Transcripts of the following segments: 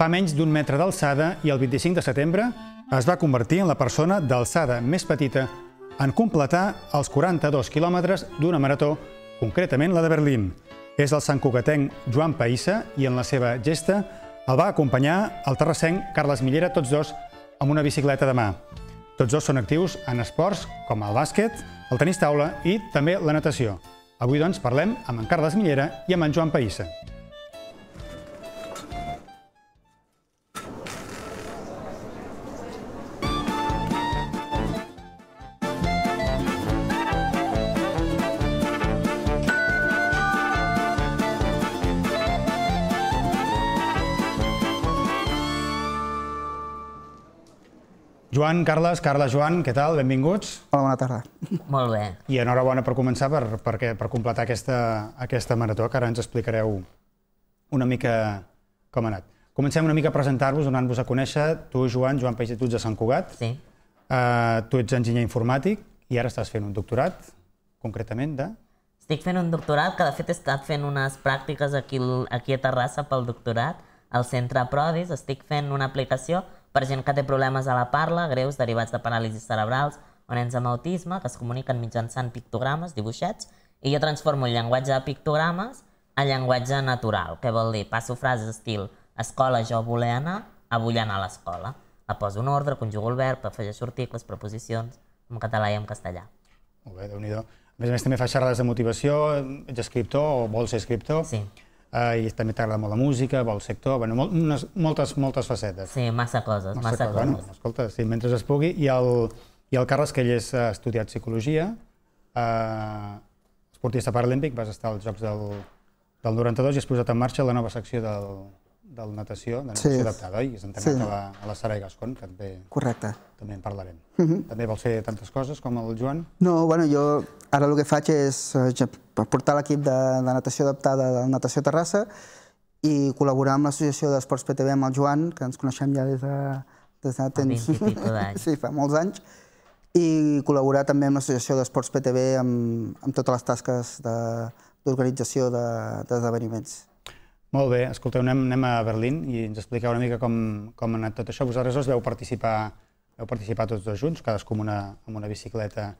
fa menys d'un metre d'alçada i el 25 de setembre es va convertir en la persona d'alçada més petita en completar els 42 quilòmetres d'una marató, concretament la de Berlín. És el santcugatenc Joan Païssa i en la seva gesta el va acompanyar el terrassenc Carles Millera, tots dos amb una bicicleta de mà. Tots dos són actius en esports com el bàsquet, el tenis taula i també la natació. Avui, doncs, parlem amb en Carles Millera i amb en Joan Païssa. Joan, Carles, Carles, Joan, què tal? Benvinguts. Hola, bona tarda. Molt bé. I enhorabona per començar, per, per, per completar aquesta, aquesta marató, que ara ens explicareu una mica com ha anat. Comencem una mica a presentar-vos, donant-vos a conèixer. Tu, Joan, Joan Peix, tu ets de Sant Cugat. Sí. Uh, tu ets enginyer informàtic i ara estàs fent un doctorat, concretament, de... Estic fent un doctorat, que de fet he estat fent unes pràctiques aquí, aquí a Terrassa pel doctorat, al centre Prodis. Estic fent una aplicació per gent que té problemes a la parla, greus derivats de paràlisis cerebrals o nens amb autisme que es comuniquen mitjançant pictogrames, dibuixets, i jo transformo el llenguatge de pictogrames en llenguatge natural, que vol dir passo frases estil escola jo voler anar a vull anar a l'escola. La poso en ordre, conjugo el verb, afegeixo articles, proposicions, en català i en castellà. Molt bé, déu nhi A més a més, també fa xerrades de motivació, ets escriptor o vols ser escriptor. Sí eh, i també t'agrada molt la música, el sector, bueno, molt, unes, moltes, moltes facetes. Sí, massa coses, massa, massa coses. coses. Bueno, escolta, sí, mentre es pugui. I el, i el Carles, que ell és, ha estudiat psicologia, eh, esportista paralímpic, vas estar als Jocs del, del 92 i has posat en marxa la nova secció del, del natació, de natació sí. adaptada, oi? És entrenat sí. a, la, a la Gascon, que també, Correcte. també en parlarem. Mhm. També vols fer tantes coses com el Joan? No, bueno, jo Ara el que faig és eh, portar l'equip de, de natació adaptada de Natació Terrassa i col·laborar amb l'associació d'Esports PTB amb el Joan, que ens coneixem ja des de, des de temps... sí, fa molts anys. I col·laborar també amb l'associació d'Esports PTB amb, amb totes les tasques d'organització de, d'esdeveniments. molt bé, escolteu, anem, anem a Berlín i ens expliqueu una mica com, com ha anat tot això. Vosaltres dos vau participar, tots dos junts, cadascú amb una, amb una bicicleta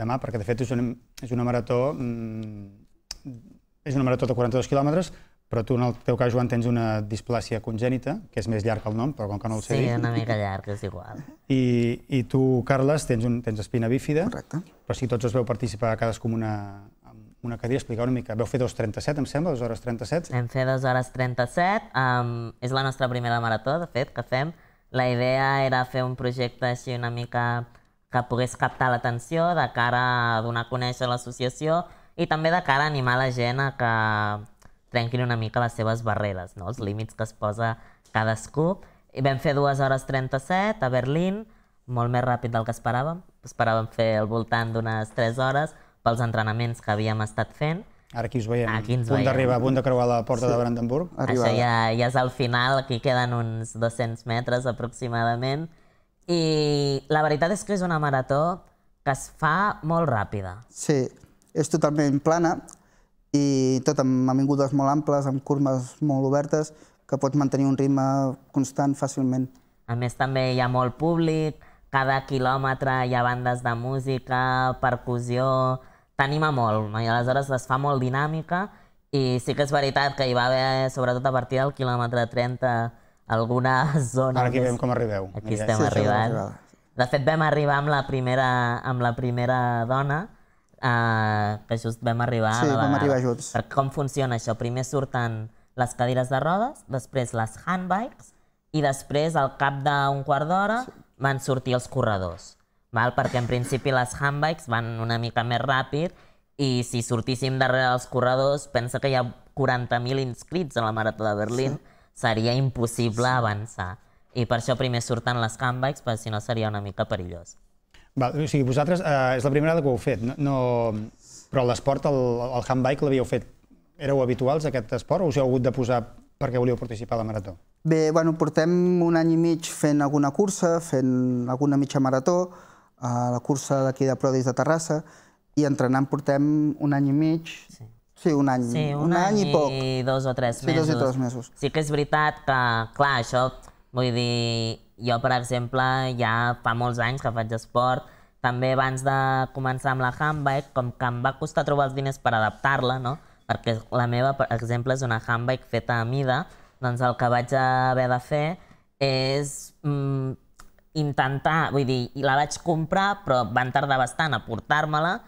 demà, perquè de fet és una, és una marató mm, és una marató de 42 quilòmetres, però tu en el teu cas, Joan, tens una displàcia congènita, que és més llarg el nom, però com que no el sé... Sí, una mica llarg, és igual. I, i tu, Carles, tens, un, tens espina bífida, Correcte. però si tots els veu participar cadascú amb una, amb una cadira, explicar una mica. Veu fer 2.37, em sembla, 2 hores 37? Hem fer 2 hores 37, um, és la nostra primera marató, de fet, que fem. La idea era fer un projecte així una mica que pogués captar l'atenció de cara a donar a conèixer l'associació i també de cara a animar la gent a que trenquin una mica les seves barreres, no? els límits que es posa cadascú. I vam fer 2 hores 37 a Berlín, molt més ràpid del que esperàvem. Esperàvem fer al voltant d'unes 3 hores pels entrenaments que havíem estat fent. Ara aquí us veiem, aquí ens punt d'arribar, punt de creuar la porta sí. de Brandenburg. Arribada. Això ja, ja és al final, aquí queden uns 200 metres aproximadament i la veritat és que és una marató que es fa molt ràpida. Sí, és totalment plana i tot amb amingudes molt amples, amb curves molt obertes, que pots mantenir un ritme constant fàcilment. A més, també hi ha molt públic, cada quilòmetre hi ha bandes de música, percussió... T'anima molt, no? i aleshores es fa molt dinàmica i sí que és veritat que hi va haver, sobretot a partir del quilòmetre 30, alguna zona... Ara aquí veiem com arribeu. Aquí estem sí, arribant. De fet, vam arribar amb la primera, amb la primera dona, eh, que just vam arribar sí, a la vam arribar junts. Per com funciona això? Primer surten les cadires de rodes, després les handbikes, i després, al cap d'un quart d'hora, sí. van sortir els corredors. Val? Perquè, en principi, les handbikes van una mica més ràpid i si sortíssim darrere dels corredors, pensa que hi ha 40.000 inscrits a la Marató de Berlín. Sí seria impossible sí. avançar. I per això primer surten les comebacks, perquè si no seria una mica perillós. Val, o sigui, vosaltres eh, és la primera vegada que ho heu fet, no, no... però l'esport, el, el handbike, l'havíeu fet... Éreu habituals, aquest esport, o us heu hagut de posar perquè volíeu participar a la marató? Bé, bueno, portem un any i mig fent alguna cursa, fent alguna mitja marató, a la cursa d'aquí de Prodis de Terrassa, i entrenant portem un any i mig, sí. Sí, un any. Sí, un, un any, any i poc. i dos o tres sí, mesos. Sí, dos i tres mesos. Sí que és veritat que, clar, això, vull dir, jo, per exemple, ja fa molts anys que faig esport, també abans de començar amb la handbike, com que em va costar trobar els diners per adaptar-la, no? perquè la meva, per exemple, és una handbike feta a mida, doncs el que vaig haver de fer és mm, intentar, vull dir, la vaig comprar, però van tardar bastant a portar-me-la,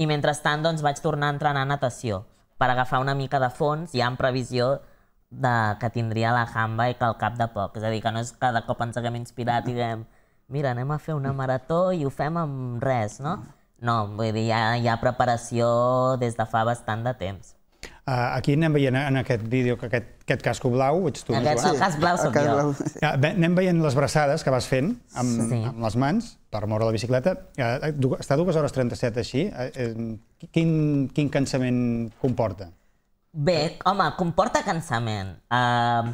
i mentrestant doncs, vaig tornar a entrenar a natació per agafar una mica de fons ja en previsió de, que tindria la i que al cap de poc. És a dir, que no és cada cop ens haguem inspirat i diguem mira, anem a fer una marató i ho fem amb res, no? No, vull dir, hi ha, hi ha preparació des de fa bastant de temps. Eh, aquí anem veient eh, en aquest vídeo que aquest, aquest casco blau, ets tu, aquest, Joan? El cas blau soc blau. jo. Ja, anem veient les braçades que vas fent amb, sí. amb les mans per moure la bicicleta. Eh, està dues hores 37 així. quin, quin cansament comporta? Bé, home, comporta cansament. Uh,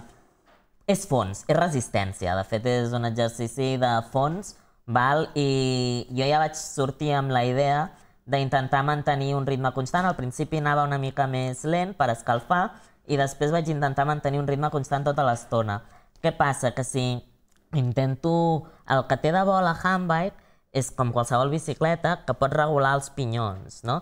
és fons, és resistència. De fet, és un exercici de fons, val? i jo ja vaig sortir amb la idea d'intentar mantenir un ritme constant. Al principi anava una mica més lent per escalfar i després vaig intentar mantenir un ritme constant tota l'estona. Què passa? Que si intento... El que té de bo la handbike és com qualsevol bicicleta que pot regular els pinyons, no?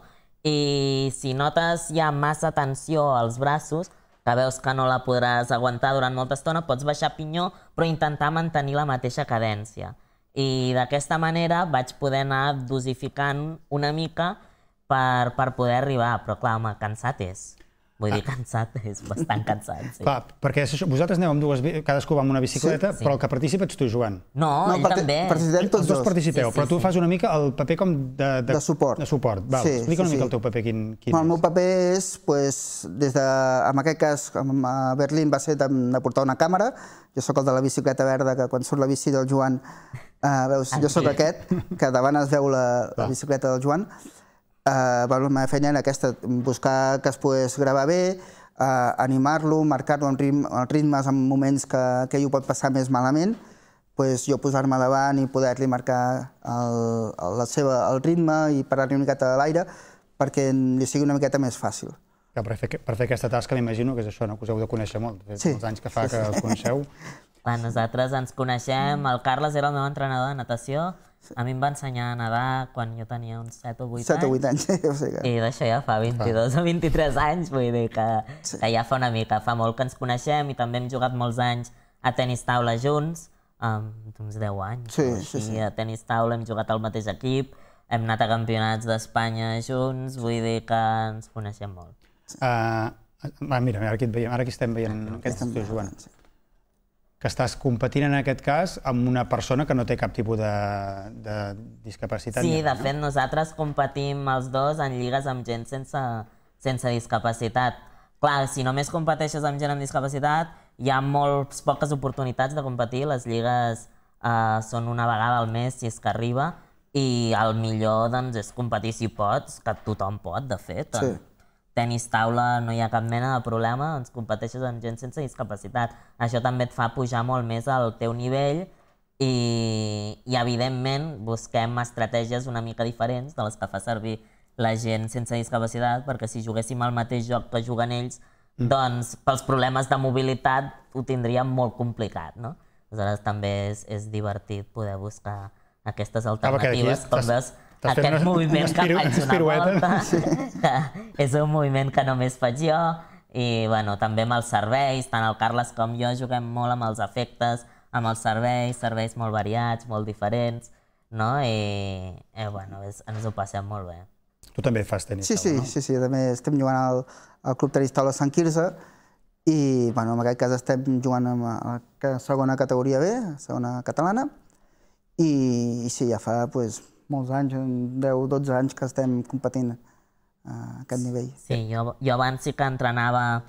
I si notes ja massa tensió als braços, que veus que no la podràs aguantar durant molta estona, pots baixar pinyó però intentar mantenir la mateixa cadència i d'aquesta manera vaig poder anar dosificant una mica per, per poder arribar, però clar, home, cansat és. Vull dir, ah. cansat, és bastant cansat. Sí. Clar, perquè això, vosaltres aneu amb dues, cadascú va amb una bicicleta, sí, sí. però el que participa ets tu, Joan. No, no ell també. Participem tots dos. participeu, sí, sí, però tu sí. fas una mica el paper com de... De, de suport. De suport. Val, sí, explica sí, una mica sí. el teu paper, quin, quin El meu paper és, pues, des de, en aquest cas, a eh, Berlín va ser de, de portar una càmera, jo sóc el de la bicicleta verda, que quan surt la bici del Joan Uh, veus, jo sóc aquest, que davant es veu la, la bicicleta del Joan. Uh, bueno, la meva feina era aquesta, buscar que es pogués gravar bé, uh, animar-lo, marcar-lo en, ritme, en ritmes, en moments que, que ell ho pot passar més malament, pues, jo posar-me davant i poder-li marcar el, el, la seva, el ritme i parar-li una miqueta de l'aire perquè li sigui una miqueta més fàcil. Clar, per, fer, per fer aquesta tasca m'imagino que és això, no? que us heu de conèixer molt, des sí. dels anys que fa sí, sí. que el coneixeu. Quan nosaltres ens coneixem, el Carles era el meu entrenador de natació, a mi em va ensenyar a nedar quan jo tenia uns 7 o 8 anys. 7 o 8 anys. o sigui que... I d'això ja fa 22 o 23 anys, vull dir que, sí. que ja fa una mica, fa molt que ens coneixem i també hem jugat molts anys a tenis taula junts, amb um, uns 10 anys. Sí, sí, sí. A tenis taula hem jugat al mateix equip, hem anat a campionats d'Espanya junts, vull dir que ens coneixem molt. Uh, mira, mira, aquí et veiem, ara aquí estem veient, aquests estem jugant. Sí que estàs competint en aquest cas amb una persona que no té cap tipus de, de discapacitat. Sí, de fet, nosaltres competim els dos en lligues amb gent sense, sense discapacitat. Clar, si només competeixes amb gent amb discapacitat, hi ha molt poques oportunitats de competir. Les lligues eh, són una vegada al mes, si és que arriba, i el millor doncs, és competir si pots, que tothom pot, de fet. Sí tenis taula no hi ha cap mena de problema, ens competeixes amb gent sense discapacitat. Això també et fa pujar molt més al teu nivell i, i evidentment busquem estratègies una mica diferents de les que fa servir la gent sense discapacitat, perquè si juguéssim al mateix joc que juguen ells, mm. doncs pels problemes de mobilitat ho tindríem molt complicat, no? Aleshores també és, és divertit poder buscar aquestes ah, alternatives, ah, com veus, de Aquest unes, moviment unes que faig una volta sí. és un moviment que només faig jo i bueno, també amb els serveis, tant el Carles com jo juguem molt amb els efectes, amb els serveis, serveis molt variats, molt diferents, no? I, eh, bueno, és, ens ho passem molt bé. Tu també fas tenis, sí, sí, no? Sí, sí, també estem jugant al, al Club Tenis Taula Sant Quirze i bueno, en aquest cas estem jugant amb la segona categoria B, segona catalana, i, i sí, ja fa pues, doncs, molts anys, 10 12 anys que estem competint a eh, aquest nivell. Sí, jo, jo abans sí que entrenava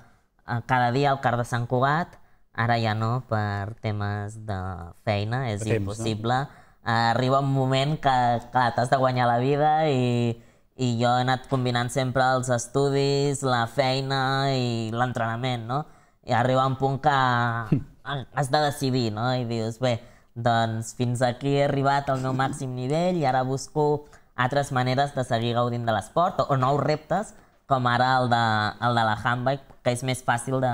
eh, cada dia al Car de Sant Cugat, ara ja no, per temes de feina, és temps, impossible. No? Eh, arriba un moment que, clar, t'has de guanyar la vida i, i jo he anat combinant sempre els estudis, la feina i l'entrenament, no? I arriba un punt que has de decidir, no? I dius, bé, doncs fins aquí he arribat al meu màxim nivell i ara busco altres maneres de seguir gaudint de l'esport o, o nous reptes, com ara el de, el de la handbike, que és més fàcil de,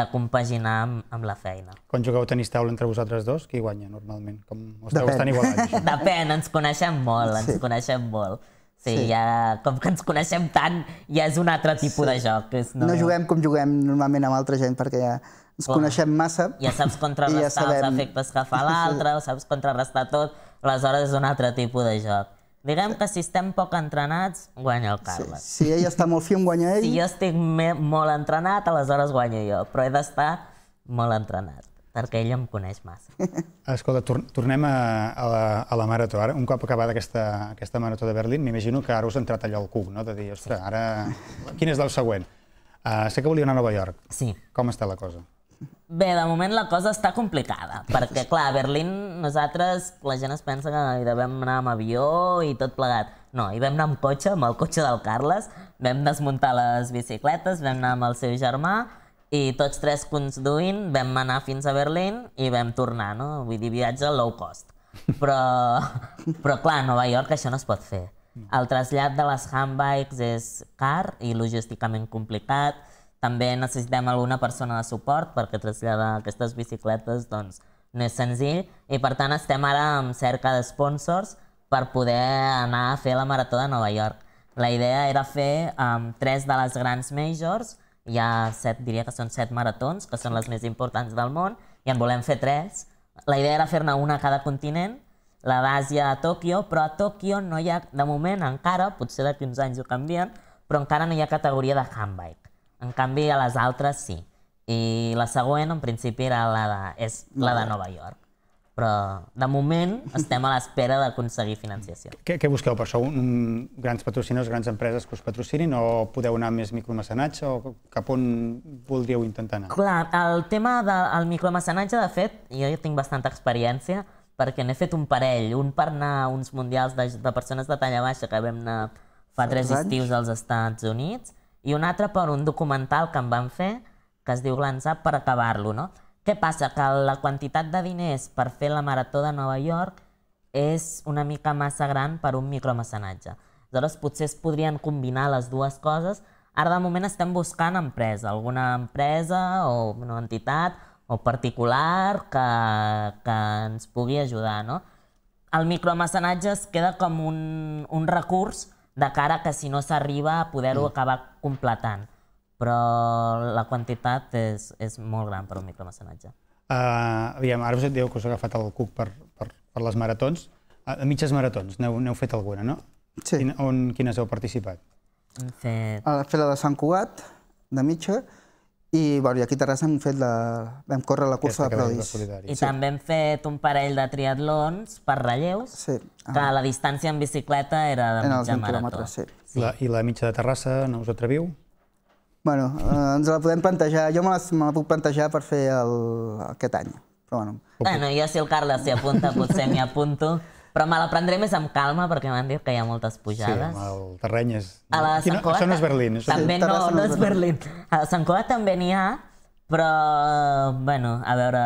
de compaginar amb, amb la feina. Quan jugueu tenis taula entre vosaltres dos, qui guanya normalment? Com esteu Depèn. tan igualats? Depèn, ens coneixem molt, ens sí. coneixem molt. Sí, sí, ja, com que ens coneixem tant, ja és un altre tipus sí. de joc. És, no... no juguem com juguem normalment amb altra gent, perquè ja ens com? coneixem massa. Ja saps contrarrestar ja sabem... els efectes que fa l'altre, sí. saps contrarrestar tot, aleshores és un altre tipus de joc. Diguem que si estem poc entrenats, guanya el Carles. Sí, si ell està molt fium, guanya ell. Si jo estic molt entrenat, aleshores guanyo jo, però he d'estar molt entrenat perquè ell em coneix massa. Escolta, tor tornem a, a, la, a la marató. Ara, un cop acabada aquesta, aquesta marató de Berlín, m'imagino que ara us ha entrat allò al cub, no? De dir, ostres, ara... Quin és el següent? Uh, sé que volia anar a Nova York. Sí. Com està la cosa? Bé, de moment la cosa està complicada, perquè, clar, a Berlín nosaltres, la gent es pensa que hi devem anar amb avió i tot plegat. No, hi vam anar amb cotxe, amb el cotxe del Carles, vam desmuntar les bicicletes, vam anar amb el seu germà, i tots tres conduint, vam anar fins a Berlín i vam tornar, no? Vull dir, viatge low cost. Però, però clar, a Nova York això no es pot fer. El trasllat de les handbikes és car i logísticament complicat. També necessitem alguna persona de suport perquè traslladar aquestes bicicletes doncs, no és senzill i per tant estem ara en cerca de sponsors per poder anar a fer la Marató de Nova York. La idea era fer um, tres de les grans majors hi ha set, diria que són set maratons, que són les més importants del món, i en volem fer tres. La idea era fer-ne una a cada continent, la base a Tòquio, però a Tòquio no hi ha, de moment encara, potser d'aquí uns anys ho canvien, però encara no hi ha categoria de handbike. En canvi, a les altres sí. I la següent, en principi, era la de, és la de Nova York però de moment estem a l'espera d'aconseguir financiació. Què, què busqueu per això? Un, grans patrocinadors, grans empreses que us patrocinin o podeu anar més micromecenatge o cap on voldríeu intentar anar? Clar, el tema del micromecenatge, de fet, jo ja tinc bastanta experiència perquè n'he fet un parell, un per anar a uns mundials de, de persones de talla baixa que vam anar fa tres anys. estius als Estats Units i un altre per un documental que em van fer que es diu Glanzap per acabar-lo, no? Què passa? Que la quantitat de diners per fer la marató de Nova York és una mica massa gran per un micromecenatge. Aleshores, potser es podrien combinar les dues coses. Ara, de moment, estem buscant empresa, alguna empresa o una entitat o particular que, que ens pugui ajudar, no? El micromecenatge es queda com un, un recurs de cara que si no s'arriba a poder-ho mm. acabar completant però la quantitat és, és molt gran per un micromecenatge. Uh, aviam, ara us et dieu que us ha agafat el cuc per, per, per les maratons. A, eh, mitges maratons n'heu fet alguna, no? Sí. Quina, on, quines heu participat? Hem fet... A la de Sant Cugat, de mitja, i, bueno, i aquí a Terrassa hem fet la... vam córrer la cursa Aquesta de Prodis. I sí. també hem fet un parell de triatlons per relleus, sí. ah. que la distància en bicicleta era de mitja marató. Sí. sí. La, I la mitja de Terrassa no us atreviu? Bueno, eh, ens la podem plantejar, jo me la, me la puc plantejar per fer el, aquest any. Però bueno. bueno, jo si el Carles s'hi apunta, potser m'hi apunto. Però me la prendré més amb calma perquè m'han dit que hi ha moltes pujades. Sí, el terreny és... A la Sant Coat... No, això no és Berlín. Això... També no, no és Berlín. A la Sant Coat també n'hi ha, però, bueno, a veure...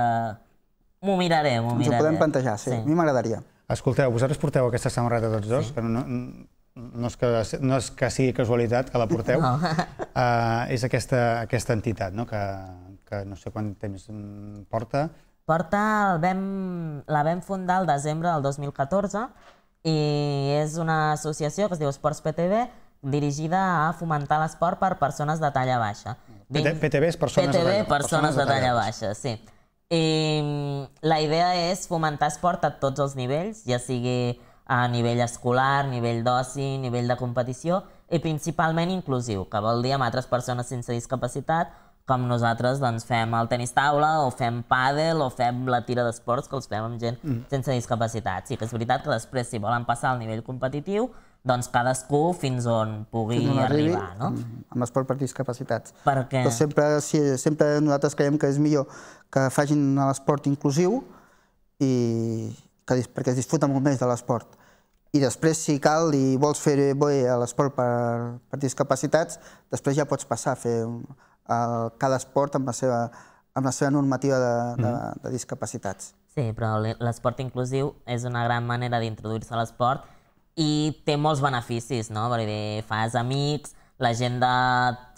M'ho miraré, m'ho miraré. Ens ho podem plantejar, sí. sí. A mi m'agradaria. Escolteu, vosaltres porteu aquesta samarreta tots dos, sí. que no, no, no és, que, no és que sigui casualitat que la porteu, no. uh, és aquesta, aquesta entitat, no? que, que no sé quant temps porta. Porta, el vam, la vam fundar el desembre del 2014 i és una associació que es diu Esports PTV, dirigida a fomentar l'esport per persones de talla baixa. PT, PTV és persones, de, talla, persones, persones de, talla de talla baixa. Sí. I la idea és fomentar esport a tots els nivells, ja sigui a nivell escolar, nivell d'oci, nivell de competició i principalment inclusiu, que vol dir amb altres persones sense discapacitat, com nosaltres doncs, fem el tenis taula o fem pàdel o fem la tira d'esports que els fem amb gent mm. sense discapacitat. Sí que és veritat que després, si volen passar al nivell competitiu, doncs cadascú fins on pugui fins on arribi, arribar. No? Mm, amb esport per discapacitats. Perquè... Però sempre, sí, sempre nosaltres creiem que és millor que facin l'esport inclusiu i que, perquè es disfruta molt més de l'esport i després, si cal, i vols fer bé a l'esport per, per discapacitats, després ja pots passar a fer el, cada esport amb la seva, amb la seva normativa de, de, mm-hmm. de discapacitats. Sí, però l'esport inclusiu és una gran manera d'introduir-se a l'esport i té molts beneficis, no? Vull dir, fas amics, la gent de...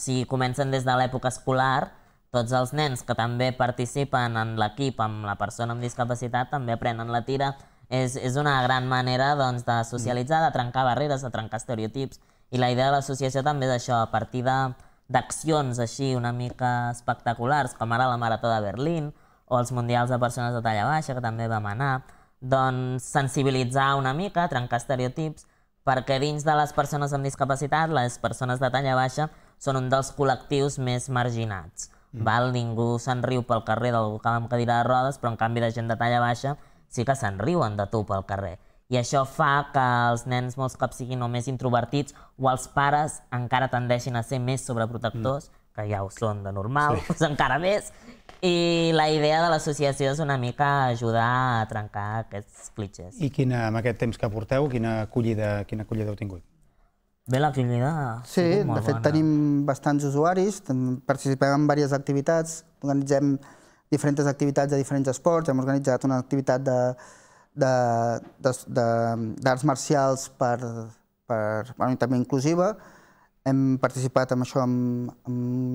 Si comencen des de l'època escolar, tots els nens que també participen en l'equip amb la persona amb discapacitat també aprenen la tira, és, és una gran manera doncs, de socialitzar, de trencar barreres, de trencar estereotips. I la idea de l'associació també és això, a partir d'accions així una mica espectaculars, com ara la Marató de Berlín o els Mundials de Persones de Talla Baixa, que també vam anar, doncs sensibilitzar una mica, trencar estereotips, perquè dins de les persones amb discapacitat, les persones de talla baixa són un dels col·lectius més marginats. Mm. Val? Ningú se'n riu pel carrer d'algú que va amb cadira de rodes, però en canvi de gent de talla baixa sí que se'n riuen de tu pel carrer. I això fa que els nens molts cops siguin només introvertits o els pares encara tendeixin a ser més sobreprotectors, mm. que ja ho són de normal, sí. doncs encara més. I la idea de l'associació és una mica ajudar a trencar aquests clitxers. I quina, amb aquest temps que porteu, quina acollida, quina acollida heu tingut? Bé, la acollida Sí, de fet bona. tenim bastants usuaris, participem en diverses activitats, organitzem diferents activitats de diferents esports, hem organitzat una activitat d'arts marcials per, per, bueno, també inclusiva, hem participat amb això amb,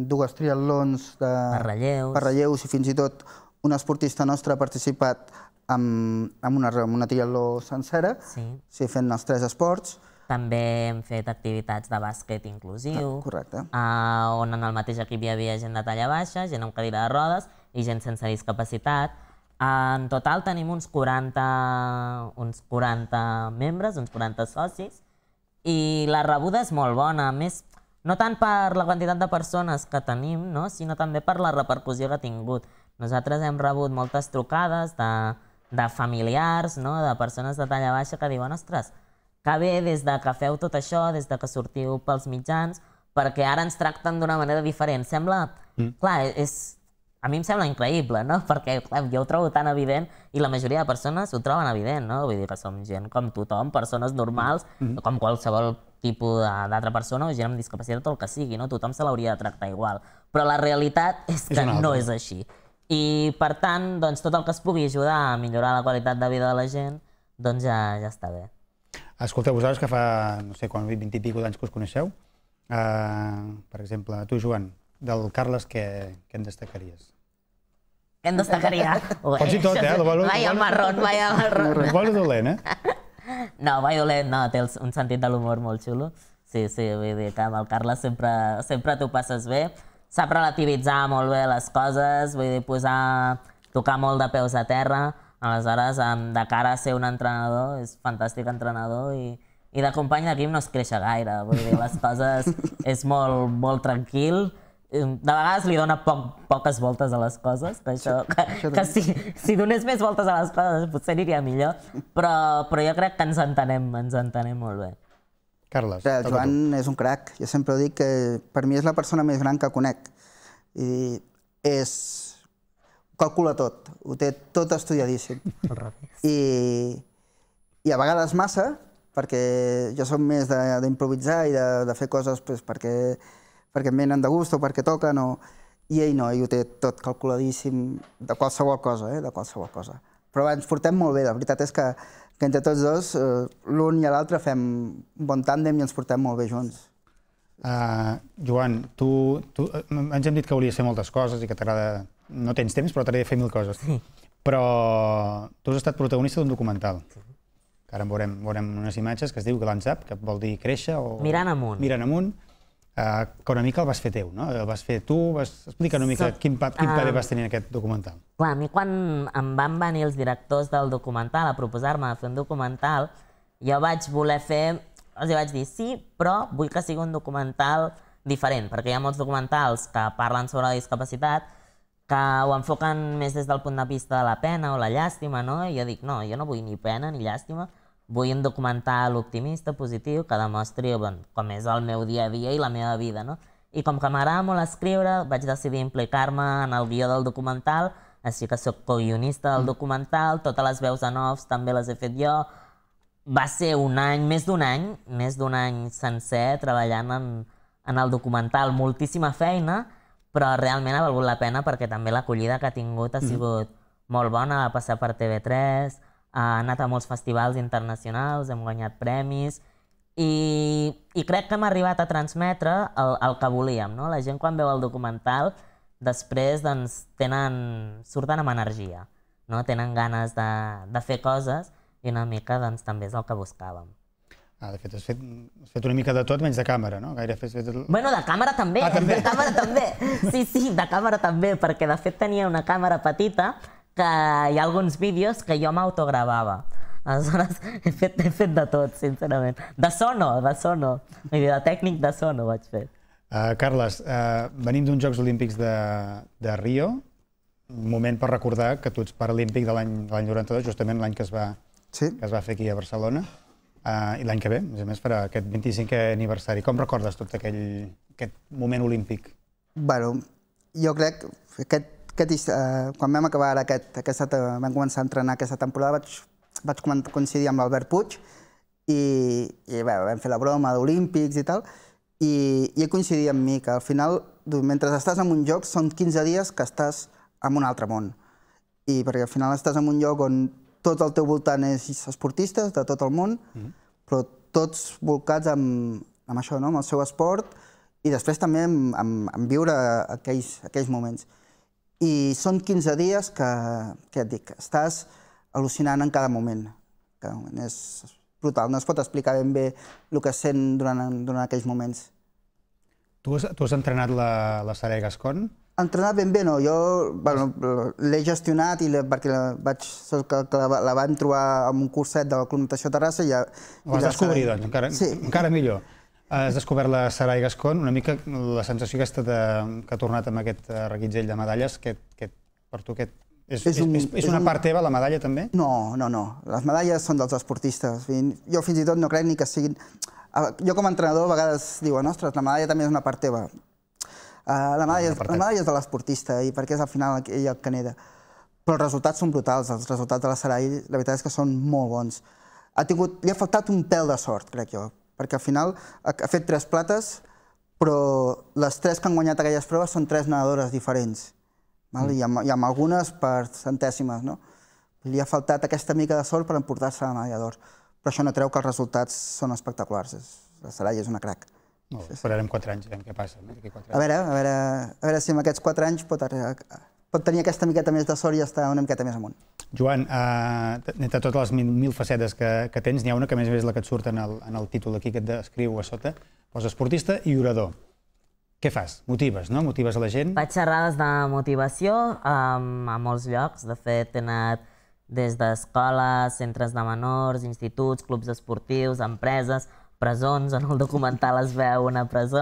dues triatlons de, per, relleus. i fins i tot un esportista nostre ha participat amb, amb una, triatló sencera, sí. fent els tres esports. També hem fet activitats de bàsquet inclusiu, ah, correcte. Ah, on en el mateix equip hi havia gent de talla baixa, gent amb cadira de rodes, i gent sense discapacitat. En total tenim uns 40, uns 40 membres, uns 40 socis, i la rebuda és molt bona. A més, no tant per la quantitat de persones que tenim, no? sinó també per la repercussió que ha tingut. Nosaltres hem rebut moltes trucades de, de familiars, no? de persones de talla baixa que diuen «Ostres, que bé des de que feu tot això, des de que sortiu pels mitjans, perquè ara ens tracten d'una manera diferent». Sembla... Mm. Clar, és, a mi em sembla increïble, no? Perquè, clar, jo ho trobo tan evident i la majoria de persones ho troben evident, no? Vull dir que som gent com tothom, persones normals, mm -hmm. com qualsevol tipus d'altra persona o gent amb discapacitat o el que sigui, no? Tothom se l'hauria de tractar igual. Però la realitat és que és no és així. I, per tant, doncs, tot el que es pugui ajudar a millorar la qualitat de vida de la gent, doncs ja, ja està bé. Escolta, vosaltres que fa, no sé, quan 20 i escaig d'anys que us coneixeu, uh, per exemple, tu, Joan, del Carles, què, què en destacaries? Hem destacaria. Pots dir tot, eh? La bola Vaya marrón, vaya marrón. La dolent, eh? No, vaya dolent, no, té un sentit de l'humor molt xulo. Sí, sí, vull dir que amb el Carles sempre, sempre t'ho passes bé. Sap relativitzar molt bé les coses, vull dir, posar, tocar molt de peus a terra. Aleshores, de cara a ser un entrenador, és fantàstic entrenador i, i de company d'equip no es creixa gaire. Vull dir, les coses... És molt, molt tranquil de vegades li dona poc, poques voltes a les coses, que, això, que, que si, si donés més voltes a les coses potser aniria millor, però, però jo crec que ens entenem, ens entenem molt bé. Carles. El Joan és un crac. Jo sempre dic que per mi és la persona més gran que conec. I és... Calcula tot. Ho té tot estudiadíssim. I, I a vegades massa, perquè jo sóc més d'improvisar i de, de fer coses pues, perquè perquè em venen de gust o perquè toquen o... I ell no, ell ho té tot calculadíssim de qualsevol cosa, eh? de qualsevol cosa. Però ens portem molt bé, la veritat és que, que entre tots dos, eh, l'un i l'altre fem un bon tàndem i ens portem molt bé junts. Uh, Joan, tu, tu, eh, ens hem dit que volies fer moltes coses i que t'agrada... No tens temps, però t'agrada fer mil coses. Però tu has estat protagonista d'un documental que ara veurem, veurem unes imatges que es diu Glance Up, que vol dir créixer o... Mirant amunt. Mirant amunt, Eh, que una mica el vas fer teu, no? El vas fer tu, vas... explica una mica quin, pa, quin ah. paper vas tenir en aquest documental. Clar, a mi quan em van venir els directors del documental a proposar-me de fer un documental, jo vaig voler fer... Els vaig dir, sí, però vull que sigui un documental diferent, perquè hi ha molts documentals que parlen sobre la discapacitat que ho enfoquen més des del punt de vista de la pena o la llàstima, no? I jo dic, no, jo no vull ni pena ni llàstima, Vull un documental optimista, positiu, que demostri bon, com és el meu dia a dia i la meva vida, no? I com que m'agrada molt escriure, vaig decidir implicar-me en el guió del documental, així que sóc co-guionista del mm. documental, totes les veus en offs també les he fet jo. Va ser un any, més d'un any, més d'un any sencer treballant en, en el documental, moltíssima feina, però realment ha valgut la pena perquè també l'acollida que ha tingut ha mm. sigut mm. molt bona, va passar per TV3, ha anat a molts festivals internacionals, hem guanyat premis i, i crec que hem arribat a transmetre el, el que volíem. No? La gent quan veu el documental després doncs, tenen, surten amb energia, no? tenen ganes de, de fer coses i una mica doncs, també és el que buscàvem. Ah, de fet, has fet, has fet una mica de tot menys de càmera, no? Gaire fet... Bueno, de càmera també, ah, també. de càmera també. Sí, sí, de càmera també, perquè de fet tenia una càmera petita que hi ha alguns vídeos que jo m'autogravava. Aleshores, he fet, he fet de tot, sincerament. De so no, de so no. dir, de tècnic de so no vaig fer. Uh, Carles, uh, venim d'uns Jocs Olímpics de, de Rio. Un moment per recordar que tu ets paralímpic de l'any 92, justament l'any que, es va, sí. que es va fer aquí a Barcelona. Uh, I l'any que ve, a més a més, farà aquest 25è aniversari. Com recordes tot aquell, aquest moment olímpic? bueno, jo crec que aquest aquest, eh, quan vam acabar aquest, aquesta, eh, vam començar a entrenar aquesta temporada, vaig, vaig coincidir amb l'Albert Puig i, i bé, vam fer la broma d'Olímpics i tal, i, i coincidit amb mi, que al final, mentre estàs en un lloc, són 15 dies que estàs en un altre món. I perquè al final estàs en un lloc on tot el teu voltant és esportistes de tot el món, mm -hmm. però tots volcats amb, amb això, no? amb el seu esport, i després també amb, amb, amb viure aquells, aquells moments. I són 15 dies que, què et dic, estàs al·lucinant en cada moment. Que És brutal, no es pot explicar ben bé el que sent durant, durant aquells moments. Tu has, tu has entrenat la, la Sarai Gascon? Entrenat ben bé no, jo bueno, l'he gestionat i perquè la, vaig, que, que la, la vam trobar en un curset del Club Natació Terrassa i ja... Ho vas descobrir, doncs, encara, sí. encara millor. Has descobert la Sarai Gascon, una mica la sensació aquesta de, que ha tornat amb aquest eh, reguitzell de medalles, que, que per tu aquest és, és, un, és, és una un... part teva, la medalla, també? No, no, no. Les medalles són dels esportistes. Jo fins i tot no crec ni que siguin... Jo com a entrenador a vegades diu, ostres, la medalla també és una part teva. Uh, la, medalla, no, la medalla és de l'esportista, i perquè és al final ell el que neda. Però els resultats són brutals, els resultats de la Sarai, la veritat és que són molt bons. Ha tingut, li ha faltat un pèl de sort, crec jo, perquè al final ha fet tres plates, però les tres que han guanyat aquelles proves són tres nedadores diferents, val? Mm. I, amb, i amb algunes per centèsimes. No? Li ha faltat aquesta mica de sort per emportar-se la medalla d'or, però això no treu que els resultats són espectaculars. La Saraya és una crac. No, esperarem quatre anys, a veure què passa. No? Anys. A, veure, a, veure, a veure si amb aquests quatre anys pot pot tenir aquesta miqueta més de sort i estar una miqueta més amunt. Joan, eh, entre totes les mil, mil facetes que, que tens, n'hi ha una que més és la que et surt en el, en el títol aquí que et descriu a sota. Posa esportista i orador. Què fas? Motives, no? Motives a la gent? Faig xerrades de motivació um, a molts llocs. De fet, he anat des d'escoles, centres de menors, instituts, clubs esportius, empreses, presons, en el documental es veu una presó,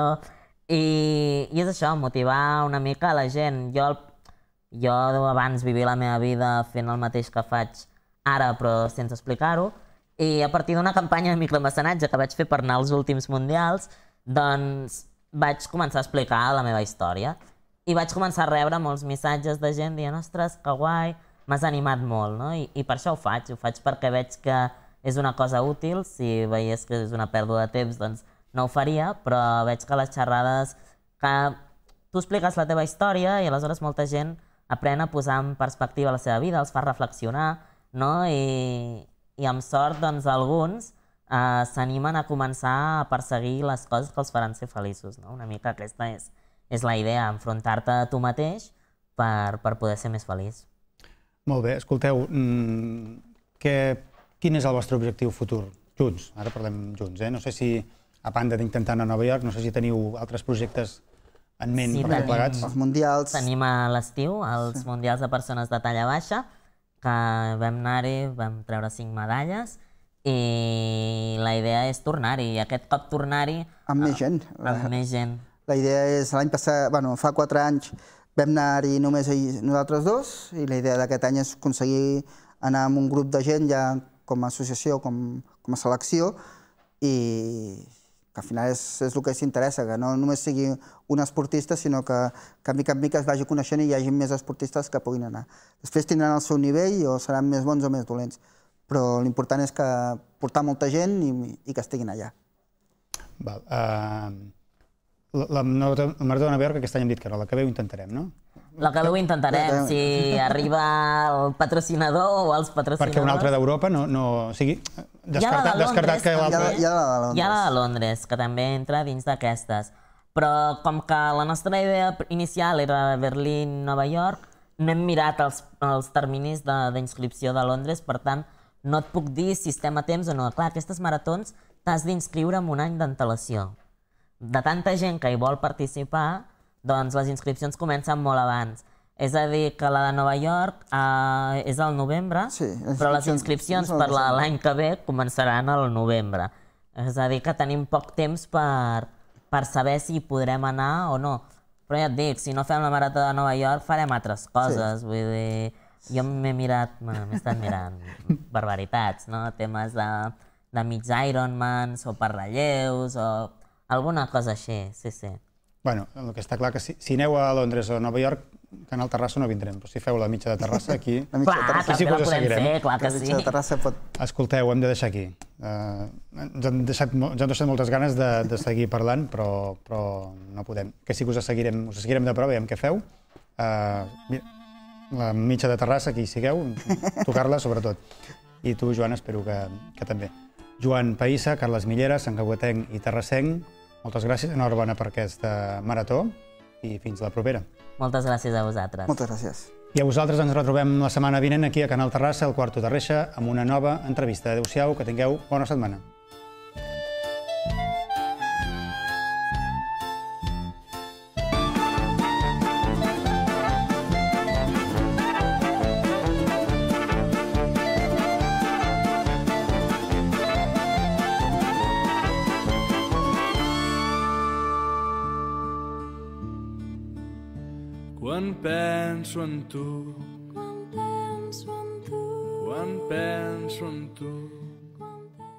i, i és això, motivar una mica la gent. Jo el jo abans vivia la meva vida fent el mateix que faig ara, però sense explicar-ho, i a partir d'una campanya de micromecenatge que vaig fer per anar als últims mundials, doncs vaig començar a explicar la meva història. I vaig començar a rebre molts missatges de gent dient «Ostres, que guai, m'has animat molt», no? I, I per això ho faig, ho faig perquè veig que és una cosa útil, si veies que és una pèrdua de temps, doncs no ho faria, però veig que les xerrades que tu expliques la teva història i aleshores molta gent aprèn a posar en perspectiva la seva vida, els fa reflexionar, no? I, i amb sort, doncs, alguns eh, s'animen a començar a perseguir les coses que els faran ser feliços, no? Una mica aquesta és, és la idea, enfrontar-te a tu mateix per, per poder ser més feliç. Molt bé, escolteu, mmm, que, quin és el vostre objectiu futur? Junts, ara parlem junts, eh? No sé si, a banda d'intentar anar a Nova York, no sé si teniu altres projectes en ment sí, per tenim, plegats. Els mundials... Tenim a l'estiu els sí. mundials de persones de talla baixa, que vam anar-hi, vam treure cinc medalles, i la idea és tornar-hi, i aquest cop tornar-hi... Amb més gent. Amb més gent. La idea és, l'any passat, bueno, fa quatre anys vam anar-hi només nosaltres dos, i la idea d'aquest any és aconseguir anar amb un grup de gent ja com a associació, com, com a selecció, i, que al final és, és el que s'interessa, que no només sigui un esportista, sinó que, que mica en mica es vagi coneixent i hi hagi més esportistes que puguin anar. Després tindran el seu nivell o seran més bons o més dolents, però l'important és que portar molta gent i, i que estiguin allà. Val. Uh, la, la Marató de Nova York aquest any hem dit que era la que ve ho intentarem, no? La que ve ho intentarem, si arriba el patrocinador o els patrocinadors. Perquè un altre d'Europa no, no... O sigui, Descarta, hi ha la de Londres, Hi, hi ha la de Londres, que també entra dins d'aquestes. Però com que la nostra idea inicial era Berlín, Nova York, no hem mirat els, els terminis d'inscripció de, de Londres, per tant, no et puc dir si estem a temps o no. Clar, aquestes maratons t'has d'inscriure amb un any d'antelació. De tanta gent que hi vol participar, doncs les inscripcions comencen molt abans. És a dir, que la de Nova York eh, és al novembre, sí, però les inscripcions per l'any que ve començaran al novembre. És a dir, que tenim poc temps per, per saber si podrem anar o no. Però ja et dic, si no fem la marató de Nova York, farem altres coses. Sí. Vull dir, jo m'he mirat, m'he estat mirant barbaritats, no? Temes de, de mig Ironmans o per relleus o alguna cosa així, sí, sí. Bueno, el que està clar que si, si aneu a Londres o a Nova York, Canal Terrassa no vindrem, però si feu la mitja de Terrassa aquí... la mitja clar, de Terrassa sí que us seguirem. Fer, clar que la mitja sí. de Terrassa pot... Escolteu, hem de deixar aquí. Uh, ens, han deixat, ens han deixat moltes ganes de, de seguir parlant, però, però no podem. Que sí que us seguirem, us seguirem de prova, veiem què feu. Uh, eh, mira, la mitja de Terrassa, aquí hi sigueu, tocar-la sobretot. I tu, Joan, espero que, que també. Joan Païssa, Carles Millera, Sant Caugatenc i Terrassenc, moltes gràcies, enhorabona per aquesta marató i fins la propera. Moltes gràcies a vosaltres. Moltes gràcies. I a vosaltres ens retrobem la setmana vinent aquí a Canal Terrassa, al Quarto de Reixa, amb una nova entrevista. Adéu-siau, que tingueu bona setmana. To.